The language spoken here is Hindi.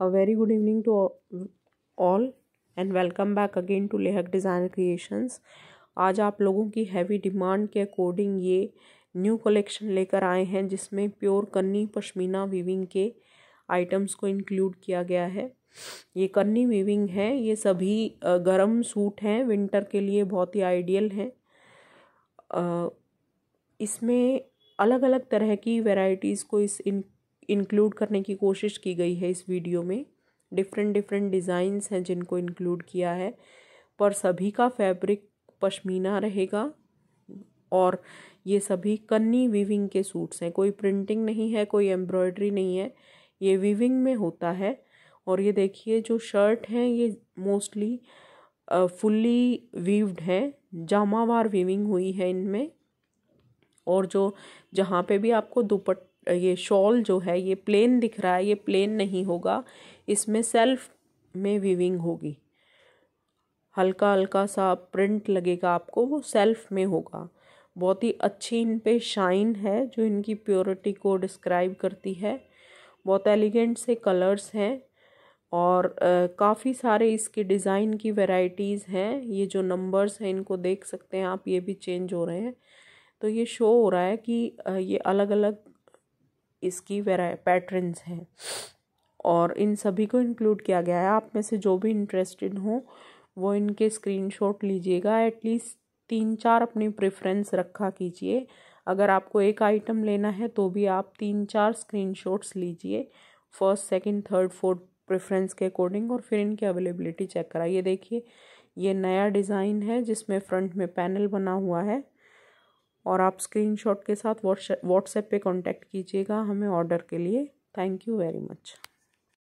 A very good evening to all and welcome back again to Lehak designer creations आज आप लोगों की हैवी डिमांड के अकॉर्डिंग ये न्यू कलेक्शन लेकर आए हैं जिसमें प्योर कन्नी पश्मीना वीविंग के आइटम्स को इंक्लूड किया गया है ये कन्नी वीविंग है ये सभी गर्म सूट हैं विंटर के लिए बहुत ही आइडियल हैं इसमें अलग अलग तरह की वेराइटीज़ को इस इन इंक्लूड करने की कोशिश की गई है इस वीडियो में डिफरेंट डिफरेंट डिज़ाइंस हैं जिनको इंक्लूड किया है पर सभी का फैब्रिक पशमीना रहेगा और ये सभी कन्नी वीविंग के सूट्स हैं कोई प्रिंटिंग नहीं है कोई एम्ब्रॉयडरी नहीं है ये वीविंग में होता है और ये देखिए जो शर्ट हैं ये मोस्टली फुल्ली वीव्ड है जामावार वीविंग हुई है इनमें और जो जहाँ पे भी आपको दुपट ये शॉल जो है ये प्लेन दिख रहा है ये प्लेन नहीं होगा इसमें सेल्फ में वीविंग होगी हल्का हल्का सा प्रिंट लगेगा आपको वो सेल्फ में होगा बहुत ही अच्छी इन पे शाइन है जो इनकी प्योरिटी को डिस्क्राइब करती है बहुत एलिगेंट से कलर्स हैं और काफ़ी सारे इसके डिज़ाइन की वेराइटीज़ हैं ये जो नंबर्स हैं इनको देख सकते हैं आप ये भी चेंज हो रहे हैं तो ये शो हो रहा है कि ये अलग अलग इसकी पैटर्न्स हैं और इन सभी को इंक्लूड किया गया है आप में से जो भी इंटरेस्टेड हो वो इनके स्क्रीनशॉट लीजिएगा एटलीस्ट तीन चार अपनी प्रेफरेंस रखा कीजिए अगर आपको एक आइटम लेना है तो भी आप तीन चार स्क्रीनशॉट्स लीजिए first second third fourth preference के अकॉर्डिंग और फिर इनकी अवेलेबिलिटी चेक कराइए देखिए ये नया डिज़ाइन है जिसमें फ्रंट में पैनल बना हुआ है और आप स्क्रीनशॉट के साथ व्हाट्सएप पे कांटेक्ट कीजिएगा हमें ऑर्डर के लिए थैंक यू वेरी मच